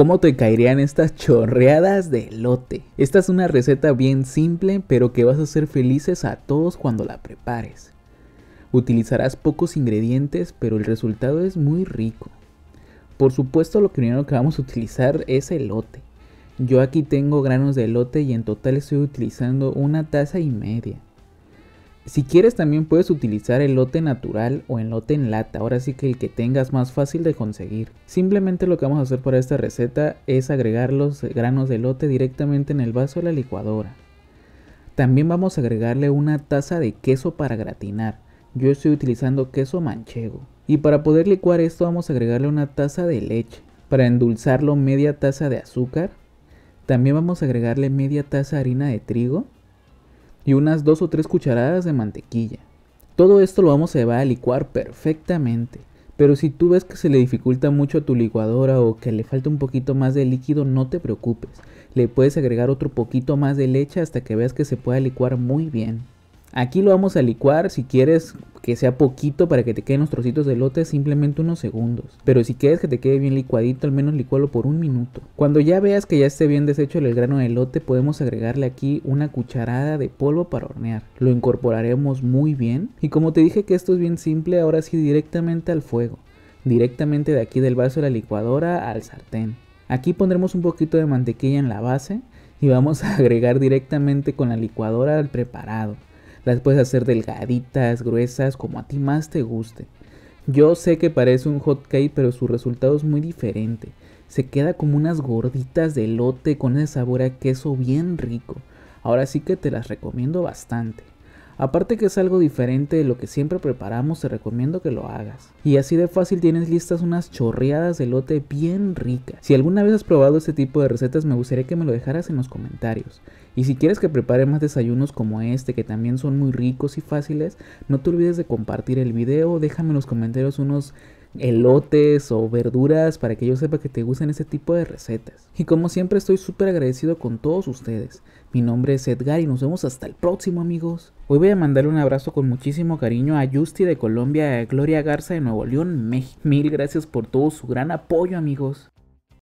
¿Cómo te caerían estas chorreadas de lote? Esta es una receta bien simple, pero que vas a hacer felices a todos cuando la prepares. Utilizarás pocos ingredientes, pero el resultado es muy rico. Por supuesto, lo primero que vamos a utilizar es elote. Yo aquí tengo granos de elote y en total estoy utilizando una taza y media. Si quieres también puedes utilizar el lote natural o elote en lata, ahora sí que el que tengas más fácil de conseguir. Simplemente lo que vamos a hacer para esta receta es agregar los granos de lote directamente en el vaso de la licuadora. También vamos a agregarle una taza de queso para gratinar. Yo estoy utilizando queso manchego. Y para poder licuar esto vamos a agregarle una taza de leche. Para endulzarlo media taza de azúcar. También vamos a agregarle media taza de harina de trigo y unas 2 o 3 cucharadas de mantequilla. Todo esto lo vamos a llevar a licuar perfectamente, pero si tú ves que se le dificulta mucho a tu licuadora o que le falta un poquito más de líquido, no te preocupes. Le puedes agregar otro poquito más de leche hasta que veas que se pueda licuar muy bien. Aquí lo vamos a licuar, si quieres que sea poquito para que te queden los trocitos de lote simplemente unos segundos. Pero si quieres que te quede bien licuadito, al menos licualo por un minuto. Cuando ya veas que ya esté bien deshecho el grano de lote, podemos agregarle aquí una cucharada de polvo para hornear. Lo incorporaremos muy bien. Y como te dije que esto es bien simple, ahora sí directamente al fuego. Directamente de aquí del vaso de la licuadora al sartén. Aquí pondremos un poquito de mantequilla en la base y vamos a agregar directamente con la licuadora al preparado. Las puedes hacer delgaditas, gruesas, como a ti más te guste. Yo sé que parece un hot cake, pero su resultado es muy diferente. Se queda como unas gorditas de lote con ese sabor a queso bien rico. Ahora sí que te las recomiendo bastante. Aparte que es algo diferente de lo que siempre preparamos, te recomiendo que lo hagas. Y así de fácil tienes listas unas chorreadas de lote bien ricas. Si alguna vez has probado este tipo de recetas me gustaría que me lo dejaras en los comentarios. Y si quieres que prepare más desayunos como este que también son muy ricos y fáciles, no te olvides de compartir el video, déjame en los comentarios unos elotes o verduras para que yo sepa que te gustan ese tipo de recetas. Y como siempre estoy súper agradecido con todos ustedes. Mi nombre es Edgar y nos vemos hasta el próximo amigos. Hoy voy a mandarle un abrazo con muchísimo cariño a Justi de Colombia a Gloria Garza de Nuevo León, México. Mil gracias por todo su gran apoyo amigos.